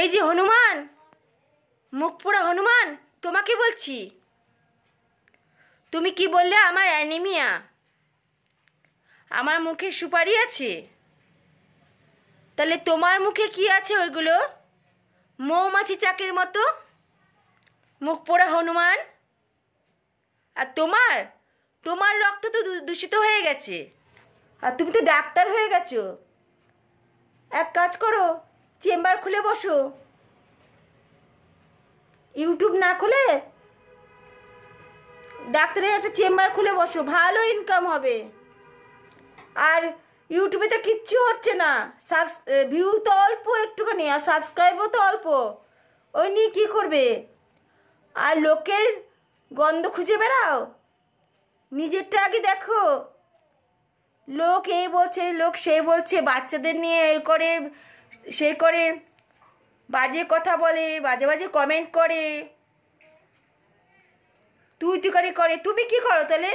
এই যে হনুমান মুখ পোড়া হনুমান তোমাকে বলছি তুমি কি বললে আমার অ্যানিমিয়া আমার মুখে সুপারি আছে তাহলে তোমার মুখে কি আছে ওইগুলো মৌমাছি চাকের মতো মুখ পোড়া হনুমান আর তোমার তোমার রক্ত তো দূষিত হয়ে গেছে আর তুমি তো ডাক্তার হয়ে গেছো এক কাজ করো চেম্বার খুলে বসো ইউটিউব না খুলে ডাক্তারের একটা চেম্বার খুলে বসো ভালো ইনকাম হবে আর ইউটিউবে তো কিচ্ছু হচ্ছে না সাবস ভিউ তো অল্প একটুখানি আর সাবস্ক্রাইবও তো অল্প ওই নিয়ে কী করবে আর লোকের গন্ধ খুঁজে বেড়াও নিজেরটা আগে দেখো লোক এই বলছে লোক সে বলছে বাচ্চাদের নিয়ে করে সে করে বাজে কথা বলে বাজে বাজে কমেন্ট করে তুই তুই করে করে তুমি কি করো তাহলে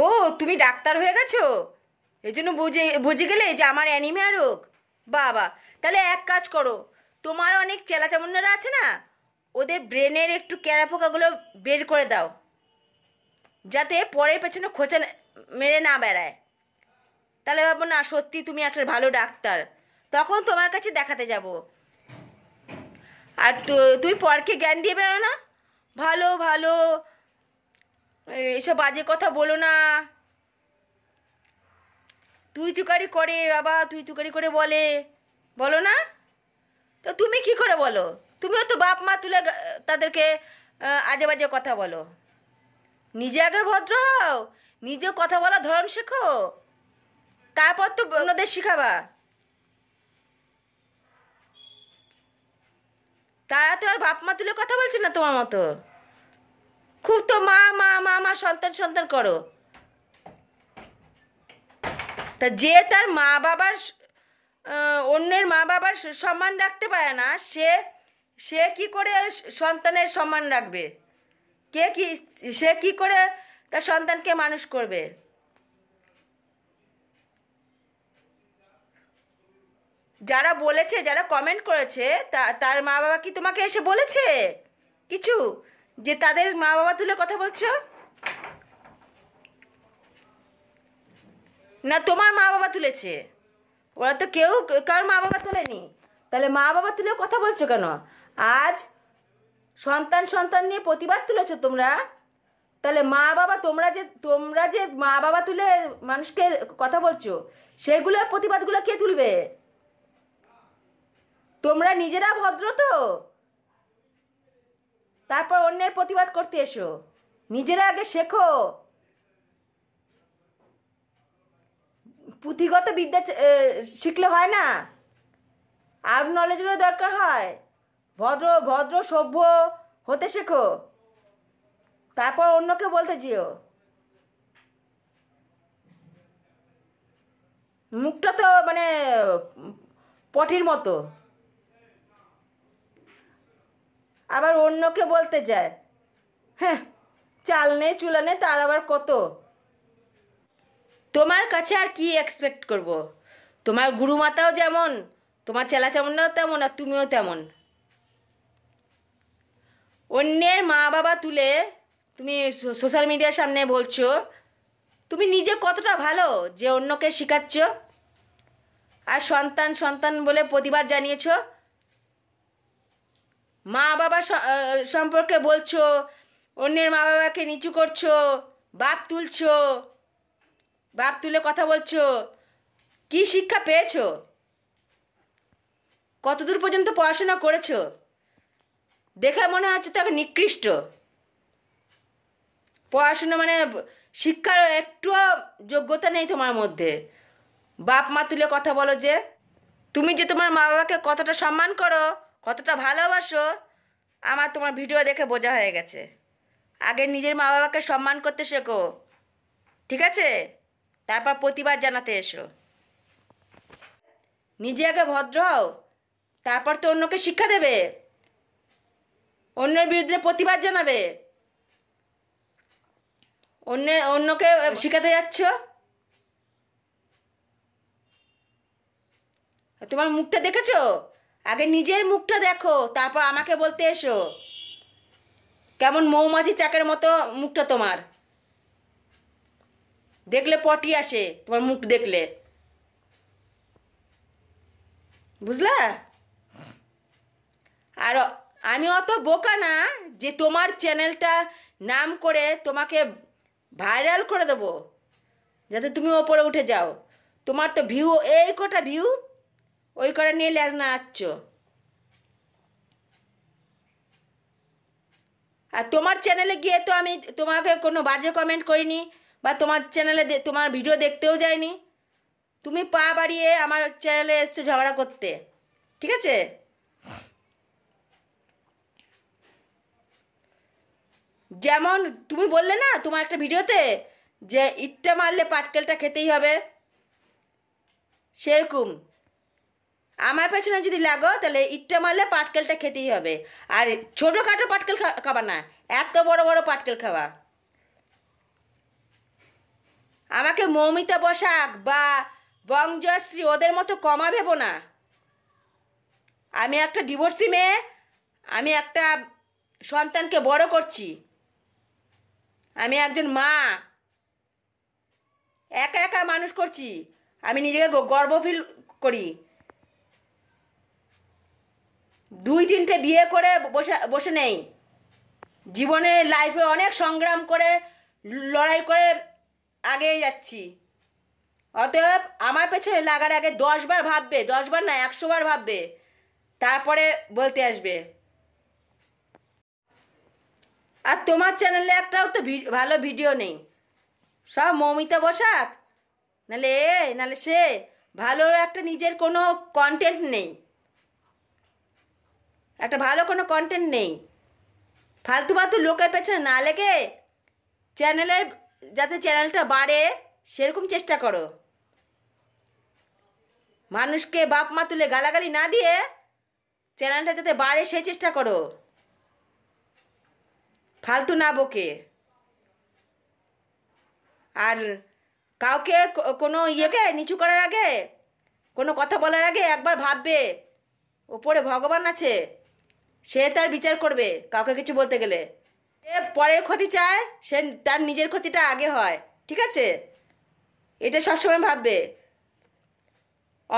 ও তুমি ডাক্তার হয়ে গেছো এই জন্য বুঝে বুঝে গেলে যে আমার অ্যানিমিয়া রোগ বাবা তাহলে এক কাজ করো তোমার অনেক চেলা চামুন্ডারা আছে না ওদের ব্রেনের একটু পোকাগুলো বের করে দাও যাতে পরের পেছনে খোঁচা মেরে না বেড়ায় তাহলে ভাবো না সত্যি তুমি একটা ভালো ডাক্তার তখন তোমার কাছে দেখাতে যাব আর তুমি পরকে জ্ঞান দিয়ে বেরো না ভালো ভালো এসব বাজে কথা বলো না তুই তুকারি করে বাবা তুই তুকারি করে বলে বলো না তো তুমি কি করে বলো তুমিও তো বাপ মা তুলে তাদেরকে আজে বাজে কথা বলো নিজে আগে ভদ্র হও নিজে কথা বলা ধরন শেখো তারপর তো অন্যদের শিখাবা তারা তো আর বাপ মা তুলে কথা বলছে না তোমার মতো খুব তো মা মা মা মা সন্তান সন্তান করো তা যে তার মা বাবার অন্যের মা বাবার সম্মান রাখতে পারে না সে সে কি করে সন্তানের সম্মান রাখবে কে কি সে কি করে তার সন্তানকে মানুষ করবে যারা বলেছে যারা কমেন্ট করেছে তার মা বাবা কি তোমাকে এসে বলেছে কিছু যে তাদের মা বাবা তুলে কথা বলছো না তোমার মা বাবা তুলেছে ওরা তো কেউ কার মা বাবা তোলেনি তাহলে মা বাবা তুলে কথা বলছো কেন আজ সন্তান সন্তান নিয়ে প্রতিবাদ তুলেছো তোমরা তাহলে মা বাবা তোমরা যে তোমরা যে মা বাবা তুলে মানুষকে কথা বলছো সেগুলোর প্রতিবাদগুলো কে তুলবে তোমরা নিজেরা ভদ্র তো তারপর অন্যের প্রতিবাদ করতে এসো নিজেরা আগে শেখো পুঁথিগত বিদ্যা শিখলে হয় না আর নলেজেরও দরকার হয় ভদ্র ভদ্র সভ্য হতে শেখো তারপর অন্যকে বলতে যেও মুখটা তো মানে পটির মতো আবার অন্যকে বলতে যায় হ্যাঁ চাল নেই চুলা নেই তার আবার কত তোমার কাছে আর কি এক্সপেক্ট করব। তোমার গুরুমাতাও যেমন তোমার চেলা চেলাচামুন্ডাও তেমন আর তুমিও তেমন অন্যের মা বাবা তুলে তুমি সোশ্যাল মিডিয়ার সামনে বলছো তুমি নিজে কতটা ভালো যে অন্যকে শেখাচ্ছ আর সন্তান সন্তান বলে প্রতিবাদ জানিয়েছো মা বাবা সম্পর্কে বলছো অন্যের মা বাবাকে নিচু করছো বাপ তুলছো বাপ তুলে কথা বলছো কি শিক্ষা পেয়েছো কতদূর পর্যন্ত পড়াশোনা করেছো দেখে মনে হচ্ছে তো নিকৃষ্ট পড়াশোনা মানে শিক্ষার একটুও যোগ্যতা নেই তোমার মধ্যে বাপ মা তুলে কথা বলো যে তুমি যে তোমার মা বাবাকে কতটা সম্মান করো কতটা ভালোবাসো আমার তোমার ভিডিও দেখে বোঝা হয়ে গেছে আগে নিজের মা বাবাকে সম্মান করতে শেখো ঠিক আছে তারপর প্রতিবাদ জানাতে এসো নিজে আগে ভদ্র হও তারপর তো অন্যকে শিক্ষা দেবে অন্যের বিরুদ্ধে প্রতিবাদ জানাবে অন্য অন্যকে শিখাতে যাচ্ছ তোমার মুখটা দেখেছো আগে নিজের মুখটা দেখো তারপর আমাকে বলতে এসো কেমন মৌমাছি চাকের মতো মুখটা তোমার দেখলে পটি আসে তোমার মুখ দেখলে বুঝলা আর আমি অত বোকা না যে তোমার চ্যানেলটা নাম করে তোমাকে ভাইরাল করে দেবো যাতে তুমি ওপরে উঠে যাও তোমার তো ভিউ এই কটা ভিউ ওই করে নিয়ে লেজ নাড়াচ্ছ আর তোমার চ্যানেলে গিয়ে তো আমি তোমাকে কোনো বাজে কমেন্ট করিনি বা তোমার চ্যানেলে তোমার ভিডিও দেখতেও যাইনি তুমি পা বাড়িয়ে আমার চ্যানেলে এসছো ঝগড়া করতে ঠিক আছে যেমন তুমি বললে না তোমার একটা ভিডিওতে যে ইটটা মারলে পাটকেলটা খেতেই হবে সেরকম আমার পেছনে যদি লাগো তাহলে ইটটা মারলে পাটকেলটা খেতেই হবে আর ছোটোখাটো পাটকেল খাবা না এত বড় বড় পাটকেল খাওয়া আমাকে মৌমিতা বসাক বা বংজশ্রী ওদের মতো কমা ভেবো না আমি একটা ডিভোর্সি মেয়ে আমি একটা সন্তানকে বড় করছি আমি একজন মা একা একা মানুষ করছি আমি নিজেকে গর্ব ফিল করি দুই তিনটে বিয়ে করে বসে বসে নেই জীবনে লাইফে অনেক সংগ্রাম করে লড়াই করে আগেই যাচ্ছি অতএব আমার পেছনে লাগার আগে দশবার ভাববে দশবার না একশোবার ভাববে তারপরে বলতে আসবে আর তোমার চ্যানেলে একটাও তো ভালো ভিডিও নেই সব মৌমিতা বসাক নালে এ নালে সে ভালো একটা নিজের কোনো কন্টেন্ট নেই একটা ভালো কোনো কন্টেন্ট নেই ফালতু ফালতু লোকের পেছনে না লেগে চ্যানেলের যাতে চ্যানেলটা বাড়ে সেরকম চেষ্টা করো মানুষকে বাপ মা তুলে গালাগালি না দিয়ে চ্যানেলটা যাতে বাড়ে সেই চেষ্টা করো ফালতু না বকে আর কাউকে কোনো ইয়েকে নিচু করার আগে কোনো কথা বলার আগে একবার ভাববে ওপরে ভগবান আছে সে তার বিচার করবে কাউকে কিছু বলতে গেলে সে পরের ক্ষতি চায় সে তার নিজের ক্ষতিটা আগে হয় ঠিক আছে এটা সবসময় ভাববে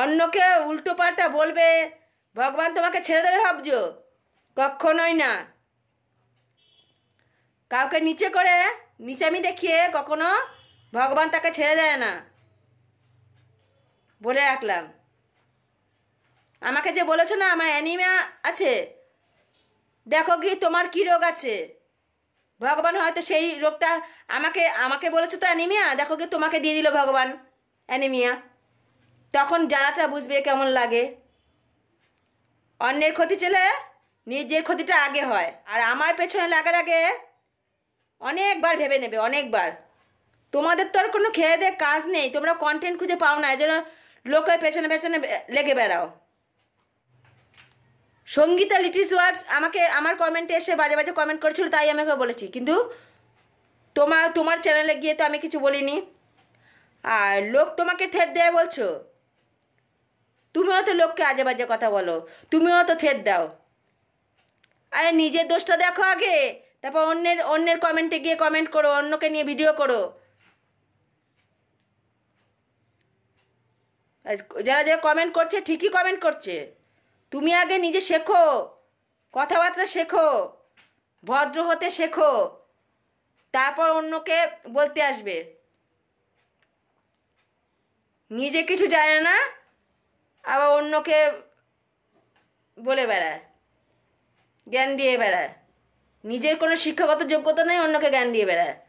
অন্যকে উল্টো পাল্টা বলবে ভগবান তোমাকে ছেড়ে দেবে ভাবজ কখনোই না কাউকে নিচে করে নিচামি দেখিয়ে কখনো ভগবান তাকে ছেড়ে দেয় না বলে রাখলাম আমাকে যে বলেছো না আমার অ্যানিমা আছে দেখো কি তোমার কি রোগ আছে ভগবান হয়তো সেই রোগটা আমাকে আমাকে বলেছে তো অ্যানিমিয়া দেখো গিয়ে তোমাকে দিয়ে দিল ভগবান অ্যানিমিয়া তখন জ্বালাটা বুঝবে কেমন লাগে অন্যের ক্ষতি চলে নিজের ক্ষতিটা আগে হয় আর আমার পেছনে লাগার আগে অনেকবার ভেবে নেবে অনেকবার তোমাদের তো আর কোনো খেয়ে দেয়ে কাজ নেই তোমরা কন্টেন্ট খুঁজে পাও না এই জন্য লোকের পেছনে পেছনে লেগে বেড়াও সঙ্গীতা লিটিস ওয়ার্ডস আমাকে আমার কমেন্টে এসে বাজে বাজে কমেন্ট করেছিল তাই আমি বলেছি কিন্তু তোমা তোমার চ্যানেলে গিয়ে তো আমি কিছু বলিনি আর লোক তোমাকে থেট দেয় বলছো তুমিও তো লোককে আজে বাজে কথা বলো তুমিও তো থেট দাও আরে নিজের দোষটা দেখো আগে তারপর অন্যের অন্যের কমেন্টে গিয়ে কমেন্ট করো অন্যকে নিয়ে ভিডিও করো যারা যারা কমেন্ট করছে ঠিকই কমেন্ট করছে তুমি আগে নিজে শেখো কথাবার্তা শেখো ভদ্র হতে শেখো তারপর অন্যকে বলতে আসবে নিজে কিছু জানে না আবার অন্যকে বলে বেড়ায় জ্ঞান দিয়ে বেড়ায় নিজের কোনো শিক্ষাগত যোগ্যতা নেই অন্যকে জ্ঞান দিয়ে বেড়ায়